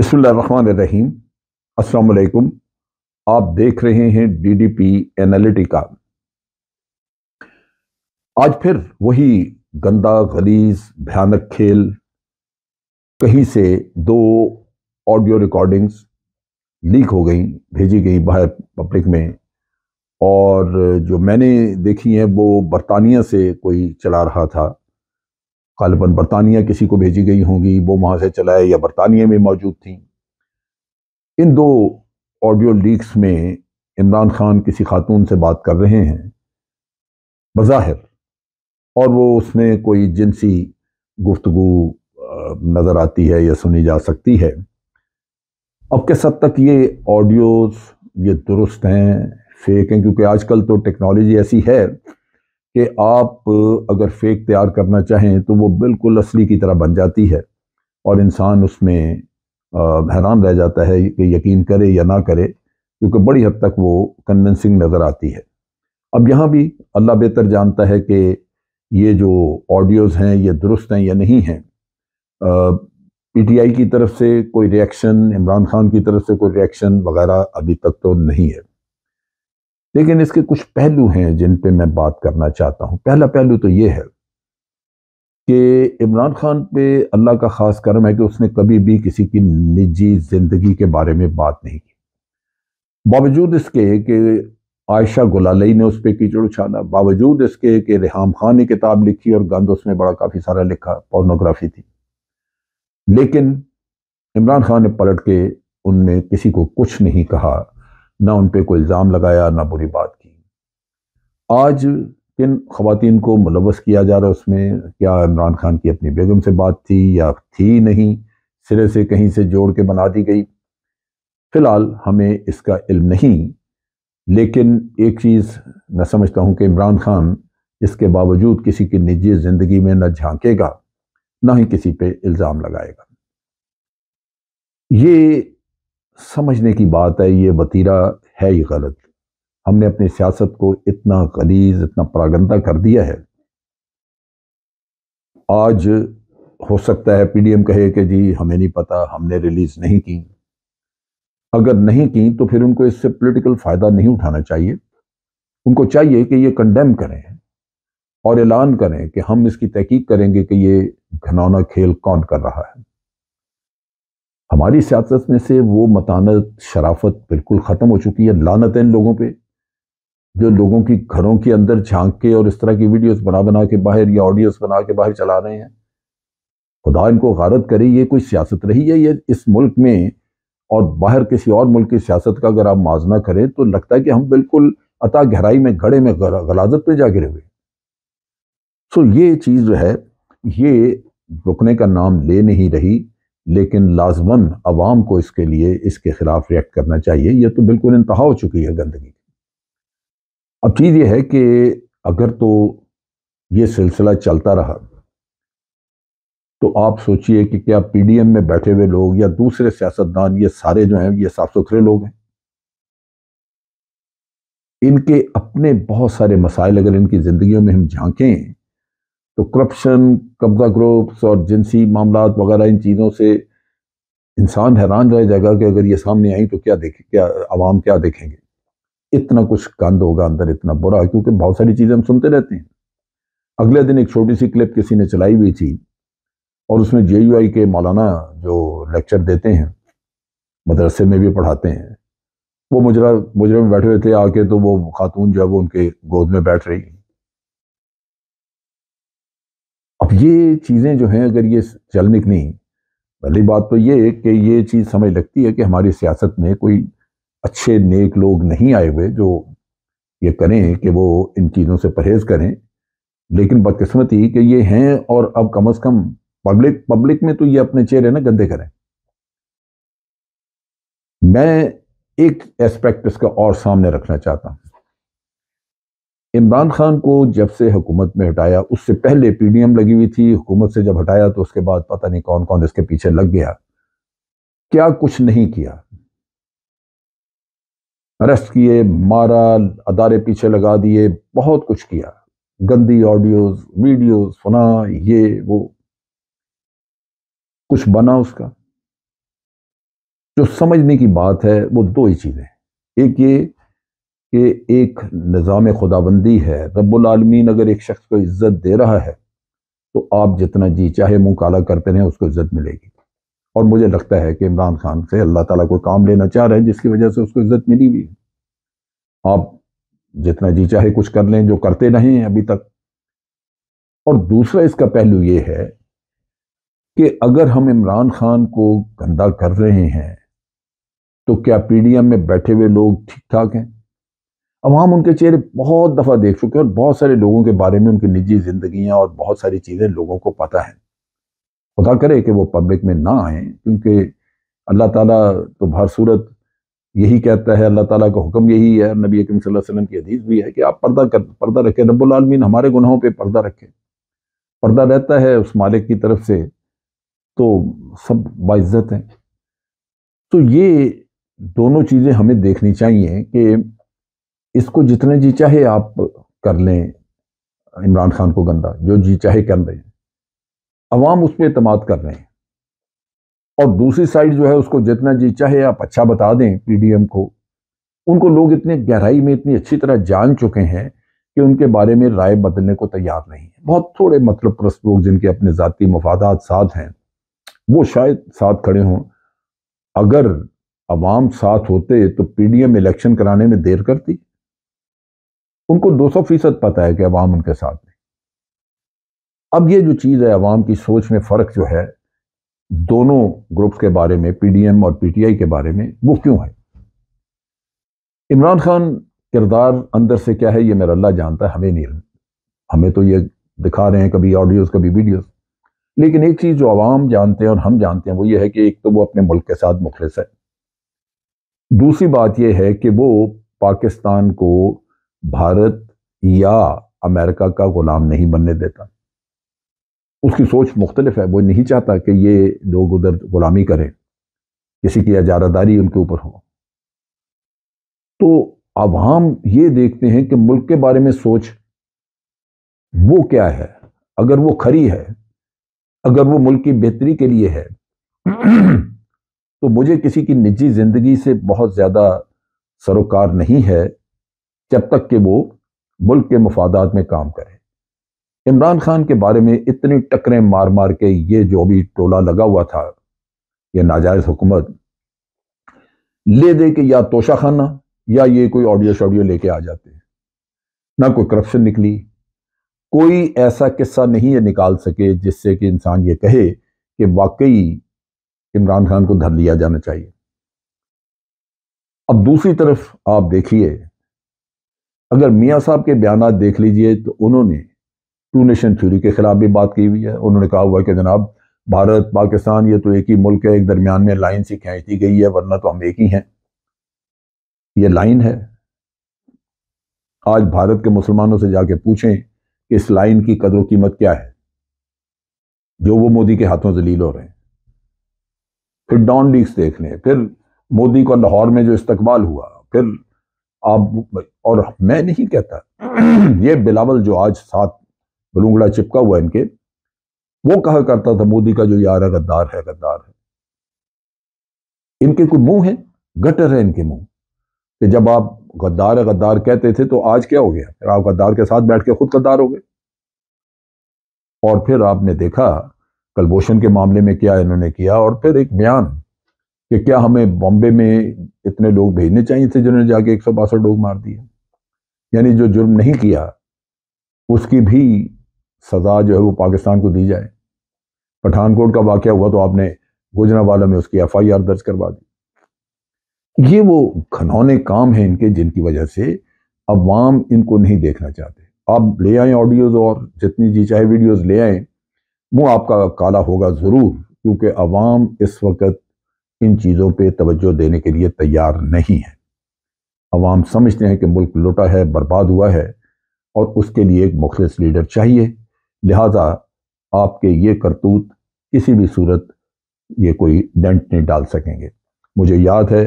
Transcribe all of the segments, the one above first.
बसमीम असलकुम आप देख रहे हैं डीडीपी एनालिटिका आज फिर वही गंदा गलीज भयानक खेल कहीं से दो ऑडियो रिकॉर्डिंग्स लीक हो गई भेजी गई बाहर पब्लिक में और जो मैंने देखी हैं वो बरतानिया से कोई चला रहा था गालबन बरतानिया किसी को भेजी गई होंगी वो वहाँ से चलाए या बरतानिया में मौजूद थी इन दो ऑडियो लीक्स में इमरान खान किसी खातून से बात कर रहे हैं बज़ाहिर और वो उसमें कोई जिनसी गुफ्तु नज़र आती है या सुनी जा सकती है अब के हद तक ये ऑडियोज़ ये दुरुस्त हैं फेक हैं क्योंकि आजकल तो टेक्नोलॉजी ऐसी है कि आप अगर फेक तैयार करना चाहें तो वो बिल्कुल असली की तरह बन जाती है और इंसान उसमें हैरान रह जाता है कि यकीन करे या ना करे क्योंकि बड़ी हद तक वो कन्विंसिंग नज़र आती है अब यहाँ भी अल्लाह बेहतर जानता है कि ये जो ऑडियोज़ हैं ये दुरुस्त हैं या नहीं हैं पीटीआई की तरफ से कोई रिएक्शन इमरान खान की तरफ से कोई रिएक्शन वगैरह अभी तक तो नहीं है लेकिन इसके कुछ पहलू हैं जिन पे मैं बात करना चाहता हूँ पहला पहलू तो ये है कि इमरान खान पे अल्लाह का ख़ास करम है कि उसने कभी भी किसी की निजी ज़िंदगी के बारे में बात नहीं की बावजूद इसके कि आयशा गुलालई ने उस पर कीचड़ उछाला बावजूद इसके कि रेहम खान ने किताब लिखी और गंद उसमें बड़ा काफ़ी सारा लिखा पोर्नोग्राफी थी लेकिन इमरान खान ने पलट के उनमें किसी को कुछ नहीं कहा ना उन पर कोई इल्ज़ाम लगाया ना बुरी बात की आज किन खातन को मुलवस किया जा रहा है उसमें क्या इमरान खान की अपनी बेगम से बात थी या थी नहीं सिरे से कहीं से जोड़ के बना दी गई फ़िलहाल हमें इसका इल्म नहीं लेकिन एक चीज़ मैं समझता हूँ कि इमरान खान इसके बावजूद किसी की निजी ज़िंदगी में न झांकेगा ना ही किसी पे इल्ज़ाम लगाएगा ये समझने की बात है ये वतीरा है ही गलत हमने अपनी सियासत को इतना गलीज इतना परागंदा कर दिया है आज हो सकता है पीडीएम कहे कि जी हमें नहीं पता हमने रिलीज नहीं की अगर नहीं की तो फिर उनको इससे पॉलिटिकल फायदा नहीं उठाना चाहिए उनको चाहिए कि ये कंडेम करें और ऐलान करें कि हम इसकी तहकीक करेंगे कि ये घनौना खेल कौन कर रहा है हमारी सियासत में से वो मतानत शराफत बिल्कुल ख़त्म हो चुकी है लानत है इन लोगों पर जो लोगों की घरों के अंदर झांक के और इस तरह की वीडियोस बना बना के बाहर या ऑडियोस बना के बाहर चला रहे हैं खुदा इनको गारत करे ये कोई सियासत रही है ये इस मुल्क में और बाहर किसी और मुल्क की सियासत का अगर आप मुआजना करें तो लगता है कि हम बिल्कुल अता गहराई में घड़े में गलाजत पे जा गिरे हुए सो ये चीज़ जो है ये रुकने का नाम ले नहीं रही लेकिन लाजमन आवाम को इसके लिए इसके खिलाफ रिएक्ट करना चाहिए यह तो बिल्कुल इंतहा हो चुकी है गंदगी की अब चीज़ यह है कि अगर तो ये सिलसिला चलता रहा तो आप सोचिए कि क्या पीडीएम में बैठे हुए लोग या दूसरे सियासतदान ये सारे जो हैं ये साफ सुथरे लोग हैं इनके अपने बहुत सारे मसाइल अगर इनकी ज़िंदगियों में हम झांकें तो करप्शन कब्जा ग्रोप्स और जिनसी मामला वगैरह इन चीज़ों से इंसान हैरान रह जाएगा कि अगर ये सामने आई तो क्या देखे क्या आवाम क्या देखेंगे इतना कुछ गंद होगा अंदर इतना बुरा क्योंकि बहुत सारी चीज़ें हम सुनते रहते हैं अगले दिन एक छोटी सी क्लिप किसी ने चलाई हुई थी और उसमें जे यू आई के मौलाना जो लेक्चर देते हैं मदरसे में भी पढ़ाते हैं वो मुजरा मुजरे में बैठे हुए थे आके तो वो खातून जो है वो उनके गोद में बैठ रही अब ये चीज़ें जो हैं अगर ये चल निकली पहली बात तो ये कि ये चीज़ समझ लगती है कि हमारी सियासत में कोई अच्छे नेक लोग नहीं आए हुए जो ये करें कि वो इन चीज़ों से परहेज़ करें लेकिन बदकस्मती कि ये हैं और अब कम अज़ कम पब्लिक पब्लिक में तो ये अपने चेहरे ना गंदे करें मैं एक एस्पेक्ट इसका और सामने रखना चाहता हूँ इमरान खान को जब से हुकूमत में हटाया उससे पहले पीडीएम लगी हुई थी हुकूमत से जब हटाया तो उसके बाद पता नहीं कौन कौन इसके पीछे लग गया क्या कुछ नहीं किया अरेस्ट किए मारा अदारे पीछे लगा दिए बहुत कुछ किया गंदी ऑडियोज वीडियोज फना ये वो कुछ बना उसका जो समझने की बात है वो दो ही चीज़ें एक ये कि एक निज़ाम खुदाबंदी है रबालमीन अगर एक शख्स को इज़्ज़त दे रहा है तो आप जितना जी चाहे मुँह काला करते रहें उसको इज़्ज़त मिलेगी और मुझे लगता है कि इमरान खान से अल्लाह ताला कोई काम लेना चाह रहे हैं जिसकी वजह से उसको इज़्ज़त मिली भी है आप जितना जी चाहे कुछ कर लें जो करते नहीं हैं अभी तक और दूसरा इसका पहलू ये है कि अगर हम इमरान खान को गंदा कर रहे हैं तो क्या पीडीएम में बैठे हुए लोग ठीक ठाक हैं अवाम उनके चेहरे बहुत दफ़ा देख चुके हैं और बहुत सारे लोगों के बारे में उनकी निजी ज़िंदगी और बहुत सारी चीज़ें लोगों को पता है खुदा करे कि वो पब्लिक में ना आए क्योंकि अल्लाह ताला तो हर सूरत यही कहता है अल्लाह ताला का हुक्म यही है नबी अकम सल अलैहि वसल्लम की हदीस भी है कि आप पर्दा कर पर्दा रखें रब्बुल हमारे गुनाहों पे पर्दा रखें पर्दा रहता है उस मालिक की तरफ से तो सब बाज़्ज़त हैं तो ये दोनों चीज़ें हमें देखनी चाहिए कि इसको जितने जी चाहे आप कर लें इमरान खान को गंदा जो जी चाहे कर रहे हैं अवाम उस पर अतमाद कर रहे हैं और दूसरी साइड जो है उसको जितना जी चाहे आप अच्छा बता दें पीडीएम को उनको लोग इतने गहराई में इतनी अच्छी तरह जान चुके हैं कि उनके बारे में राय बदलने को तैयार नहीं है बहुत थोड़े मतलब प्रस्त लोग जिनके अपने ज़ाती मफादात साथ हैं वो शायद साथ खड़े हों अगर अवाम साथ होते तो पीडीएम इलेक्शन कराने में देर करती उनको 200 फीसद पता है कि अवाम उनके साथ नहीं अब ये जो चीज़ है अवाम की सोच में फ़र्क जो है दोनों ग्रुप्स के बारे में पीडीएम और पीटीआई के बारे में वो क्यों है इमरान खान किरदार अंदर से क्या है ये मेरा अल्लाह जानता है हमें नहीं हमें तो ये दिखा रहे हैं कभी ऑडियोज़ कभी वीडियोज़ लेकिन एक चीज़ जो आवाम जानते हैं और हम जानते हैं वो ये है कि एक तो वो अपने मुल्क के साथ मुखलस है दूसरी बात यह है कि वो पाकिस्तान को भारत या अमेरिका का गुलाम नहीं बनने देता उसकी सोच मुख्तलिफ है वो नहीं चाहता कि ये लोग उधर गुलामी करें किसी की अजारादारी उनके ऊपर हो तो आवाम ये देखते हैं कि मुल्क के बारे में सोच वो क्या है अगर वो खरी है अगर वो मुल्क की बेहतरी के लिए है तो मुझे किसी की निजी ज़िंदगी से बहुत ज़्यादा सरोकार नहीं है जब तक कि वो मुल्क के मफादात में काम करें इमरान खान के बारे में इतनी टकरें मार मार के ये जो भी टोला लगा हुआ था ये नाजायज़ हुकूमत ले दे के या तोशा खाना या ये कोई ऑडियो शॉडियो लेके आ जाते ना कोई करप्शन निकली कोई ऐसा किस्सा नहीं है निकाल सके जिससे कि इंसान ये कहे कि वाकई इमरान खान को धर लिया जाना चाहिए अब दूसरी तरफ आप देखिए अगर मियाँ साहब के बयान देख लीजिए तो उन्होंने टू नेशन थ्योरी के खिलाफ भी बात की हुई है उन्होंने कहा हुआ कि जनाब भारत पाकिस्तान ये तो एक ही मुल्क है एक दरमियान में लाइन सी दी गई है वरना तो हम एक ही हैं ये लाइन है आज भारत के मुसलमानों से जाके पूछें कि इस लाइन की कदर कीमत क्या है जो वो मोदी के हाथों जलील हो रहे हैं फिर डॉन लीग्स देख लें फिर मोदी को लाहौर में जो इस्तकबाल हुआ फिर आप और मैं नहीं कहता ये बिलावल जो आज साथ बलूंगड़ा चिपका हुआ इनके वो कहा करता था मोदी का जो यार है गद्दार है गद्दार है इनके कोई मुंह है गटर है इनके मुंह कि जब आप गद्दार है गद्दार कहते थे तो आज क्या हो गया फिर आप गद्दार के साथ बैठ के खुद गद्दार हो गए और फिर आपने देखा कलभूषण के मामले में क्या इन्होंने किया और फिर एक बयान कि क्या हमें बॉम्बे में इतने लोग भेजने चाहिए थे जिन्होंने जाके एक लोग मार दिए यानी जो जुर्म नहीं किया उसकी भी सज़ा जो है वो पाकिस्तान को दी जाए पठानकोट का वाक़ हुआ तो आपने गुजरावाला में उसकी एफ आई आर दर्ज करवा दी ये वो घनौने काम हैं इनके जिनकी वजह से अवाम इनको नहीं देखना चाहते आप ले आए ऑडियोज़ और जितनी जी चाहे वीडियोज़ ले आए वो आपका काला होगा ज़रूर क्योंकि अवाम इस वक्त इन चीज़ों पर तोज्जो देने के लिए तैयार नहीं है अवाम समझते हैं कि मुल्क लुटा है बर्बाद हुआ है और उसके लिए एक मुखलस लीडर चाहिए लिहाजा आपके ये करतूत किसी भी सूरत ये कोई डेंट नहीं डाल सकेंगे मुझे याद है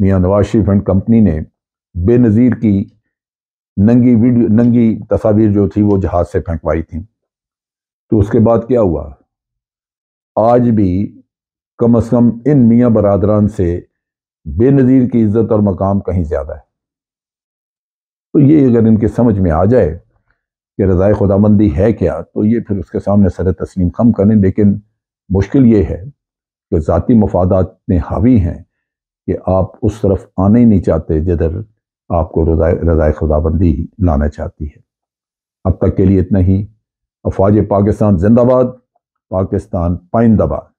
मियाँ नवाज शरीफ एंड कंपनी ने बेनज़ीर की नंगी वीडियो नंगी तस्वीर जो थी वो जहाज़ से फेंकवाई थी तो उसके बाद क्या हुआ आज भी कम अज़ कम इन मियाँ बरदरान से बेनज़ीर की इज़्ज़त और मकाम कहीं ज़्यादा है तो ये अगर इनके समझ में आ जाए कि रज़ा खुदाबंदी है क्या तो ये फिर उसके सामने सर तस्लीम कम करें लेकिन मुश्किल ये है कि ज़ाती मफादात में हावी हैं कि आप उस तरफ आना ही नहीं चाहते जिधर आपको रज़ाए रज़ाए खुदाबंदी लाना चाहती है अब तक के लिए इतना ही अफवाज पाकिस्तान जिंदाबाद पाकिस्तान पाइंदाबाद